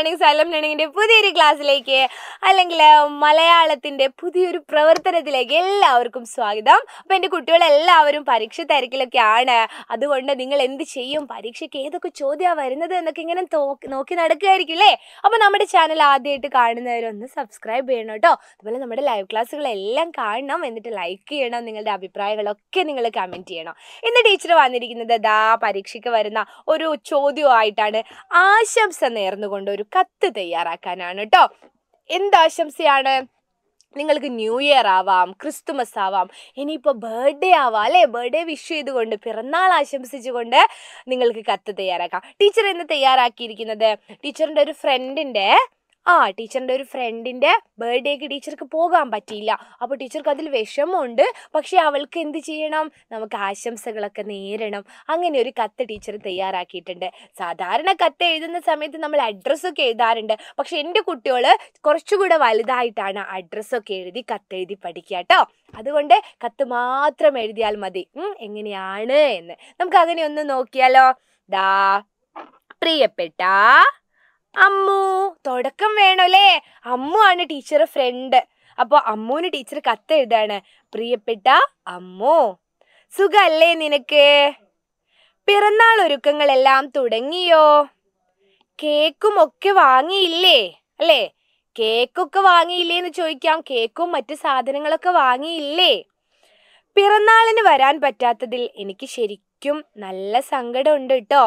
learning xylem ലേണിങ്ങിൻ്റെ പുതിയൊരു ക്ലാസ്സിലേക്ക് അല്ലെങ്കിൽ മലയാളത്തിൻ്റെ പുതിയൊരു പ്രവർത്തനത്തിലേക്ക് എല്ലാവർക്കും സ്വാഗതം അപ്പോൾ എൻ്റെ കുട്ടികളെല്ലാവരും പരീക്ഷ തിരക്കിലൊക്കെയാണ് ആണ് അതുകൊണ്ട് നിങ്ങൾ എന്ത് ചെയ്യും പരീക്ഷയ്ക്ക് ഏതൊക്കെ ചോദ്യമാണ് വരുന്നത് എന്നൊക്കെ ഇങ്ങനെ നോക്കി നടക്കുകയായിരിക്കും അല്ലേ അപ്പോൾ നമ്മുടെ ചാനൽ ആദ്യമായിട്ട് കാണുന്നവരൊന്ന് സബ്സ്ക്രൈബ് ചെയ്യണം കേട്ടോ അതുപോലെ നമ്മുടെ ലൈവ് ക്ലാസ്സുകളെല്ലാം കാണണം എന്നിട്ട് ലൈക്ക് ചെയ്യണം നിങ്ങളുടെ അഭിപ്രായങ്ങളൊക്കെ നിങ്ങൾ കമൻറ്റ് ചെയ്യണം ഇന്ന് ടീച്ചർ വന്നിരിക്കുന്നത് ദാ പരീക്ഷയ്ക്ക് വരുന്ന ഒരു ചോദ്യമായിട്ടാണ് ആശംസ നേർന്നുകൊണ്ട് ഒരു കത്ത് തയ്യാറാക്കാനാണ് കേട്ടോ എന്താശംസയാണ് നിങ്ങൾക്ക് ന്യൂ ഇയർ ആവാം ക്രിസ്തുമസ് ആവാം ഇനിയിപ്പോൾ ബർത്ത്ഡേ ആവാം അല്ലേ ബർത്ത്ഡേ വിഷ് ചെയ്തുകൊണ്ട് പിറന്നാൾ ആശംസിച്ചുകൊണ്ട് നിങ്ങൾക്ക് കത്ത് തയ്യാറാക്കാം ടീച്ചർ എന്ന് തയ്യാറാക്കിയിരിക്കുന്നത് ടീച്ചറിൻ്റെ ഒരു ഫ്രണ്ടിൻ്റെ ആ ടീച്ചറിൻ്റെ ഒരു ഫ്രണ്ടിൻ്റെ ബർത്ത്ഡേക്ക് ടീച്ചർക്ക് പോകാൻ പറ്റിയില്ല അപ്പോൾ ടീച്ചർക്ക് അതിൽ വിഷമമുണ്ട് പക്ഷേ അവൾക്ക് എന്ത് ചെയ്യണം നമുക്ക് ആശംസകളൊക്കെ നേരണം അങ്ങനെ ഒരു കത്ത് ടീച്ചർ തയ്യാറാക്കിയിട്ടുണ്ട് സാധാരണ കത്ത് എഴുതുന്ന സമയത്ത് നമ്മൾ അഡ്രസ്സൊക്കെ എഴുതാറുണ്ട് പക്ഷേ എൻ്റെ കുട്ടികൾ കുറച്ചുകൂടെ വലുതായിട്ടാണ് അഡ്രസ്സൊക്കെ എഴുതി കത്തെഴുതി പഠിക്കുക കേട്ടോ അതുകൊണ്ട് കത്ത് മാത്രം എഴുതിയാൽ മതി എങ്ങനെയാണ് എന്ന് നമുക്ക് അങ്ങനെ ഒന്ന് നോക്കിയാലോ ദാ പ്രിയപ്പെട്ട അമ്മു തുടക്കം വേണമല്ലേ അമ്മു ആണ് ടീച്ചർ ഫ്രണ്ട് അപ്പോൾ അമ്മുവിന് ടീച്ചർ കത്ത് എഴുതാണ് പ്രിയപ്പെട്ട അമ്മു സുഖല്ലേ നിനക്ക് പിറന്നാൾ ഒരുക്കങ്ങളെല്ലാം തുടങ്ങിയോ കേക്കും ഒക്കെ വാങ്ങിയില്ലേ അല്ലേ കേക്കൊക്കെ വാങ്ങിയില്ലേ എന്ന് ചോദിക്കാം കേക്കും മറ്റു സാധനങ്ങളൊക്കെ വാങ്ങിയില്ലേ പിറന്നാളിന് വരാൻ പറ്റാത്തതിൽ എനിക്ക് ശരിക്കും നല്ല സങ്കടമുണ്ട് കേട്ടോ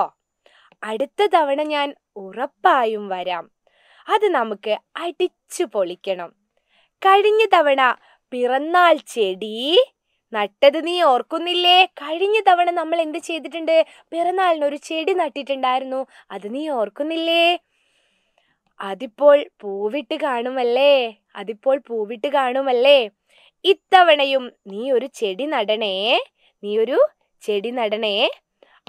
അടുത്ത തവണ ഞാൻ ഉറപ്പായും വരാം അത് നമുക്ക് അടിച്ചു പൊളിക്കണം കഴിഞ്ഞ തവണ പിറന്നാൾ ചെടി നട്ടത് നീ ഓർക്കുന്നില്ലേ കഴിഞ്ഞ തവണ നമ്മൾ എന്ത് ചെയ്തിട്ടുണ്ട് പിറന്നാളിന് ഒരു ചെടി നട്ടിട്ടുണ്ടായിരുന്നു അത് നീ ഓർക്കുന്നില്ലേ അതിപ്പോൾ പൂവിട്ട് കാണുമല്ലേ അതിപ്പോൾ പൂവിട്ട് കാണുമല്ലേ ഇത്തവണയും നീ ഒരു ചെടി നടണേ നീ ഒരു ചെടി നടണേ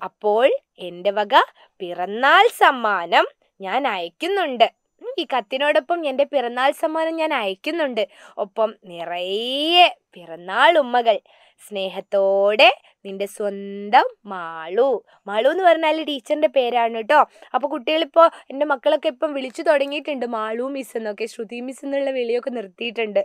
അപ്പോൾ എൻ്റെ വക പിറന്നാൾ സമ്മാനം ഞാൻ അയക്കുന്നുണ്ട് ഈ കത്തിനോടൊപ്പം എൻ്റെ പിറന്നാൾ സമ്മാനം ഞാൻ അയക്കുന്നുണ്ട് ഒപ്പം നിറയെ പിറന്നാൾ ഉമ്മകൾ സ്നേഹത്തോടെ നിന്റെ സ്വന്തം മാളു മാളു എന്ന് പറഞ്ഞാൽ ടീച്ചറിൻ്റെ പേരാണ് കേട്ടോ അപ്പോൾ കുട്ടികളിപ്പോൾ എൻ്റെ മക്കളൊക്കെ ഇപ്പം വിളിച്ചു തുടങ്ങിയിട്ടുണ്ട് മാളു മിസ് എന്നൊക്കെ ശ്രുതി മിസ് എന്നുള്ള വിളിയൊക്കെ നിർത്തിയിട്ടുണ്ട്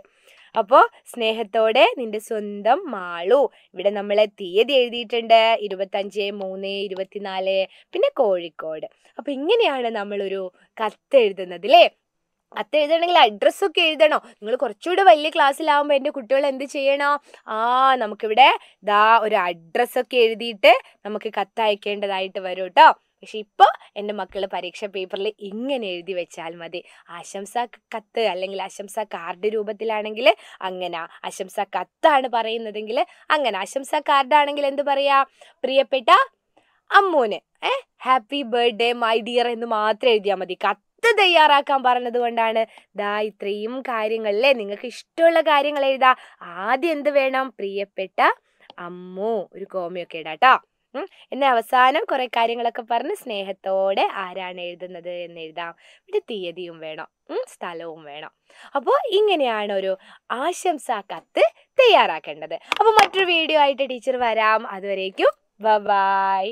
അപ്പോൾ സ്നേഹത്തോടെ നിന്റെ സ്വന്തം മാളു ഇവിടെ നമ്മൾ തീയതി എഴുതിയിട്ടുണ്ട് ഇരുപത്തഞ്ച് മൂന്ന് ഇരുപത്തിനാല് പിന്നെ കോഴിക്കോട് അപ്പോൾ ഇങ്ങനെയാണ് നമ്മളൊരു കത്ത് എഴുതുന്നത് അല്ലേ കത്ത് എഴുതണമെങ്കിൽ അഡ്രസ്സൊക്കെ എഴുതണോ നിങ്ങൾ കുറച്ചുകൂടെ വലിയ ക്ലാസ്സിലാവുമ്പോൾ എൻ്റെ കുട്ടികൾ എന്ത് ചെയ്യണോ ആ നമുക്കിവിടെ ദാ ഒരു അഡ്രസ്സൊക്കെ എഴുതിയിട്ട് നമുക്ക് കത്ത് അയക്കേണ്ടതായിട്ട് വരും കേട്ടോ പക്ഷെ ഇപ്പോൾ എൻ്റെ മക്കൾ പരീക്ഷാ പേപ്പറിൽ ഇങ്ങനെ എഴുതി വെച്ചാൽ മതി ആശംസ കത്ത് അല്ലെങ്കിൽ ആശംസ കാർഡ് രൂപത്തിലാണെങ്കിൽ അങ്ങനെ ആശംസ കത്താണ് പറയുന്നതെങ്കിൽ അങ്ങനെ ആശംസ കാർഡാണെങ്കിൽ എന്ത് പറയാ പ്രിയപ്പെട്ട അമ്മൂന് ഏ ഹാപ്പി ബർത്ത്ഡേ മൈ ഡിയർ എന്ന് മാത്രം എഴുതിയാൽ മതി കത്ത് തയ്യാറാക്കാൻ പറഞ്ഞത് കൊണ്ടാണ് ദാ ഇത്രയും കാര്യങ്ങളല്ലേ നിങ്ങൾക്ക് ഇഷ്ടമുള്ള കാര്യങ്ങൾ എഴുതാ ആദ്യം എന്ത് വേണം പ്രിയപ്പെട്ട അമ്മോ ഒരു കോമിയൊക്കെ ഇടാട്ടോ എന്നെ അവസാനം കുറെ കാര്യങ്ങളൊക്കെ പറഞ്ഞ് സ്നേഹത്തോടെ ആരാണ് എഴുതുന്നത് എന്ന് എഴുതാം പിന്നെ തീയതിയും വേണം സ്ഥലവും വേണം അപ്പോൾ ഇങ്ങനെയാണ് ഒരു ആശംസാ കത്ത് തയ്യാറാക്കേണ്ടത് അപ്പോൾ മറ്റൊരു വീഡിയോ ആയിട്ട് ടീച്ചർ വരാം അതുവരേക്കും ബൈ